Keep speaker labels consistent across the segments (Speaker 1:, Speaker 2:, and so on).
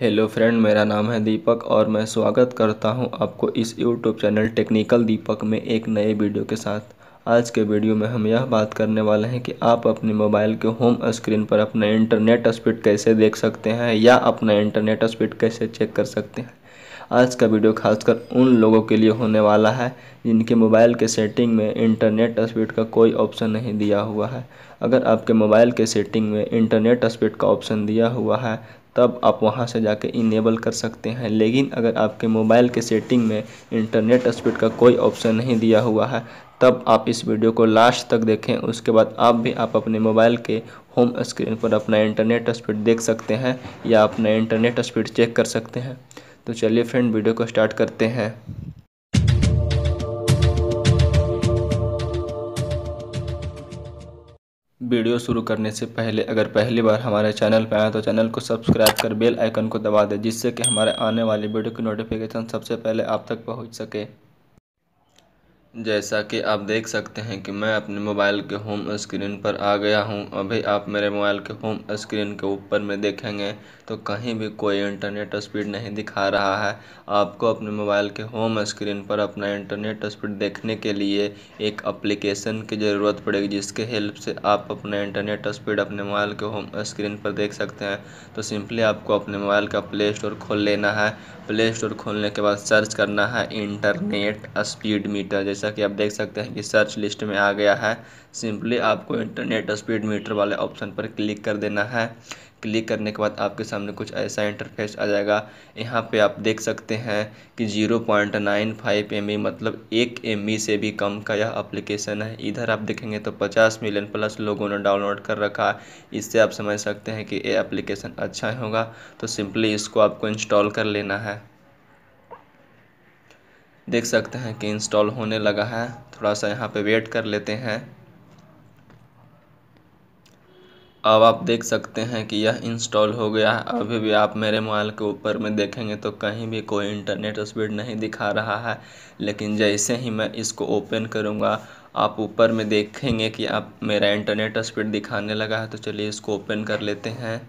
Speaker 1: hello friend मेरा नाम है दीपक और मैं स्वागत करता हूं आपको इस यूट्यूब चैनल टेक्निकल दीपक में एक नए वीडियो के साथ आज के वीडियो में हम यह बात करने वाले हैं कि आप अपने मोबाइल के होम स्क्रीन पर अपना इंटरनेट स्पीड कैसे देख सकते हैं या अपना इंटरनेट स्पीड कैसे चेक कर सकते हैं आज का वीडियो खासकर उन लोगों के लिए होने वाला है जिनके मोबाइल के सेटिंग में इंटरनेट स्पीड का कोई ऑप्शन नहीं दिया हुआ है अगर आपके मोबाइल के सेटिंग में इंटरनेट स्पीड का ऑप्शन दिया हुआ है तब आप वहाँ से जाके इनेबल कर सकते हैं लेकिन अगर आपके मोबाइल के सेटिंग में इंटरनेट स्पीड का कोई ऑप्शन नहीं दिया हुआ है तब आप इस वीडियो को लास्ट तक देखें उसके बाद आप भी आप अपने मोबाइल के होम स्क्रीन पर अपना इंटरनेट स्पीड देख सकते हैं या अपना इंटरनेट स्पीड चेक कर सकते हैं तो चलिए फ्रेंड वीडियो को स्टार्ट करते हैं वीडियो शुरू करने से पहले अगर पहली बार हमारे चैनल पर आए तो चैनल को सब्सक्राइब कर बेल आइकन को दबा दें जिससे कि हमारे आने वाली वीडियो की नोटिफिकेशन सबसे पहले आप तक पहुंच सके जैसा कि आप देख सकते हैं कि मैं अपने मोबाइल के होम स्क्रीन पर आ गया हूं अभी आप मेरे मोबाइल के होम स्क्रीन के ऊपर में देखेंगे तो कहीं भी कोई इंटरनेट स्पीड नहीं दिखा रहा है आपको अपने मोबाइल के होम स्क्रीन पर अपना इंटरनेट स्पीड देखने के लिए एक अप्लीकेशन की ज़रूरत पड़ेगी जिसके हेल्प से आप अपना इंटरनेट स्पीड अपने मोबाइल के होम स्क्रीन पर देख सकते हैं तो सिंपली आपको अपने मोबाइल का प्ले स्टोर खोल लेना है प्ले स्टोर खोलने के बाद सर्च करना है इंटरनेट स्पीड मीटर जैसे जैसा कि आप देख सकते हैं कि सर्च लिस्ट में आ गया है सिंपली आपको इंटरनेट स्पीड मीटर वाले ऑप्शन पर क्लिक कर देना है क्लिक करने के बाद आपके सामने कुछ ऐसा इंटरफेस आ जाएगा यहाँ पे आप देख सकते हैं कि 0.95 पॉइंट मतलब एक एम से भी कम का यह एप्लीकेशन है इधर आप देखेंगे तो 50 मिलियन प्लस लोगों ने डाउनलोड कर रखा है इससे आप समझ सकते हैं कि ये एप्लीकेशन अच्छा होगा तो सिंपली इसको आपको इंस्टॉल कर लेना है देख सकते हैं कि इंस्टॉल होने लगा है थोड़ा सा यहाँ पे वेट कर लेते हैं अब आप देख सकते हैं कि यह इंस्टॉल हो गया है अभी भी आप मेरे मोबाइल के ऊपर में देखेंगे तो कहीं भी कोई इंटरनेट स्पीड नहीं दिखा रहा है लेकिन जैसे ही मैं इसको ओपन करूँगा आप ऊपर में देखेंगे कि आप मेरा इंटरनेट स्पीड दिखाने लगा है तो चलिए इसको ओपन कर लेते हैं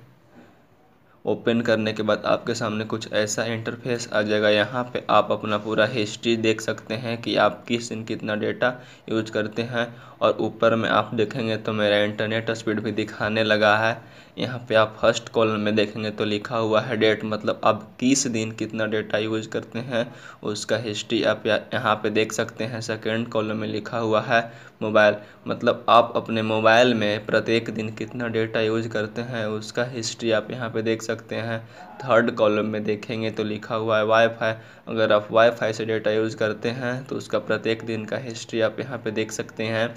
Speaker 1: ओपन करने के बाद आपके सामने कुछ ऐसा इंटरफेस आ जाएगा यहाँ पे आप अपना पूरा हिस्ट्री देख सकते हैं कि आप किस दिन कितना डेटा यूज करते हैं और ऊपर में आप देखेंगे तो मेरा इंटरनेट स्पीड भी दिखाने लगा है यहाँ पे आप फर्स्ट कॉलम में देखेंगे तो लिखा हुआ है डेट मतलब आप किस दिन कितना डेटा यूज करते हैं उसका हिस्ट्री आप यहाँ पर देख सकते हैं सेकेंड कॉलम में लिखा हुआ है मोबाइल मतलब आप अपने मोबाइल में प्रत्येक दिन कितना डेटा यूज करते हैं उसका हिस्ट्री आप यहाँ पर देख सकते सकते हैं थर्ड कॉलम में देखेंगे तो लिखा हुआ है वाईफाई अगर आप वाईफाई से डेटा यूज़ करते हैं तो उसका प्रत्येक दिन का हिस्ट्री आप यहाँ पे देख सकते हैं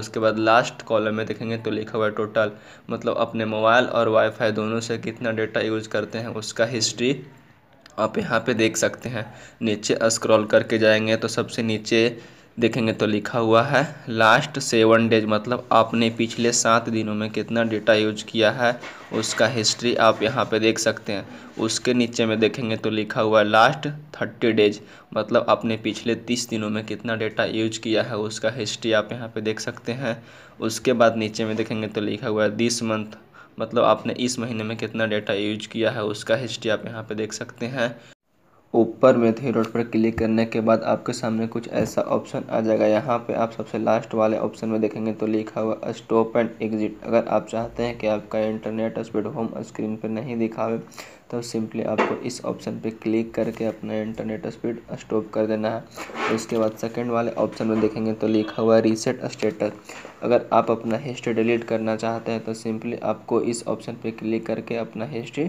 Speaker 1: उसके बाद लास्ट कॉलम में देखेंगे तो लिखा हुआ है टोटल मतलब अपने मोबाइल और वाईफाई दोनों से कितना डेटा यूज़ करते हैं उसका हिस्ट्री आप यहाँ पे देख सकते हैं नीचे स्क्रॉल करके जाएंगे तो सबसे नीचे देखेंगे तो लिखा हुआ है लास्ट सेवन डेज मतलब आपने पिछले सात दिनों में कितना डेटा यूज किया है उसका हिस्ट्री आप यहाँ पे देख सकते हैं उसके नीचे में देखेंगे तो लिखा हुआ है लास्ट थर्टी डेज मतलब आपने पिछले तीस दिनों में कितना डेटा यूज किया है उसका हिस्ट्री आप यहाँ पे देख सकते हैं उसके बाद नीचे में देखेंगे तो लिखा हुआ है दिस मंथ मतलब आपने इस महीने में कितना डेटा यूज किया है उसका हिस्ट्री आप यहाँ पे देख सकते हैं ऊपर मेथी रोड पर क्लिक करने के बाद आपके सामने कुछ ऐसा ऑप्शन आ जाएगा यहाँ पे आप सबसे लास्ट वाले ऑप्शन में देखेंगे तो लिखा हुआ स्टॉप एंड एग्जिट अगर आप चाहते हैं कि आपका इंटरनेट स्पीड होम स्क्रीन पर नहीं दिखावे तो सिंपली आपको इस ऑप्शन पे क्लिक करके अपना इंटरनेट स्पीड स्टॉप कर देना है उसके बाद सेकंड वाले ऑप्शन में देखेंगे तो लिखा हुआ रीसेट स्टेटस अगर आप अपना हिस्ट्री डिलीट करना चाहते हैं तो सिंपली आपको इस ऑप्शन पे क्लिक करके अपना हिस्ट्री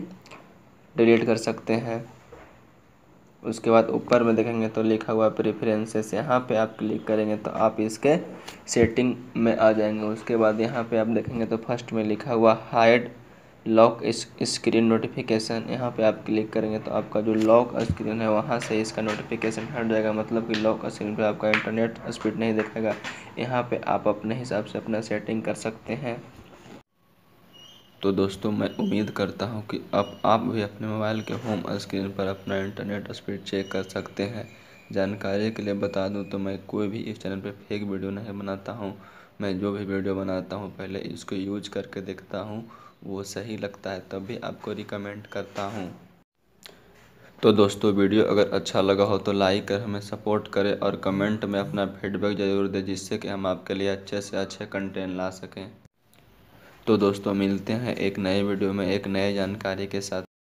Speaker 1: डिलीट कर सकते हैं उसके बाद ऊपर में देखेंगे तो लिखा हुआ प्रेफरेंसेस यहाँ पे आप क्लिक करेंगे तो आप इसके सेटिंग में आ जाएंगे उसके बाद यहाँ पे आप देखेंगे तो फर्स्ट में लिखा हुआ हाइड लॉक स्क्रीन नोटिफिकेशन यहाँ पे आप क्लिक करेंगे तो आपका जो लॉक स्क्रीन है वहाँ से इसका नोटिफिकेशन हट जाएगा मतलब कि लॉक स्क्रीन पे आपका इंटरनेट स्पीड नहीं दिखाएगा यहाँ पे आप अपने हिसाब से अपना सेटिंग कर सकते हैं तो दोस्तों मैं उम्मीद करता हूँ कि अब आप भी अपने मोबाइल के होम स्क्रीन पर अपना इंटरनेट स्पीड चेक कर सकते हैं जानकारी के लिए बता दूँ तो मैं कोई भी इस चैनल पर फेक वीडियो नहीं बनाता हूँ मैं जो भी वीडियो बनाता हूँ पहले इसको यूज करके देखता हूँ वो सही लगता है तब भी आपको रिकमेंड करता हूँ तो दोस्तों वीडियो अगर अच्छा लगा हो तो लाइक कर हमें सपोर्ट करें और कमेंट में अपना फीडबैक ज़रूर दें जिससे कि हम आपके लिए अच्छे से अच्छे कंटेंट ला सकें तो दोस्तों मिलते हैं एक नए वीडियो में एक नए जानकारी के साथ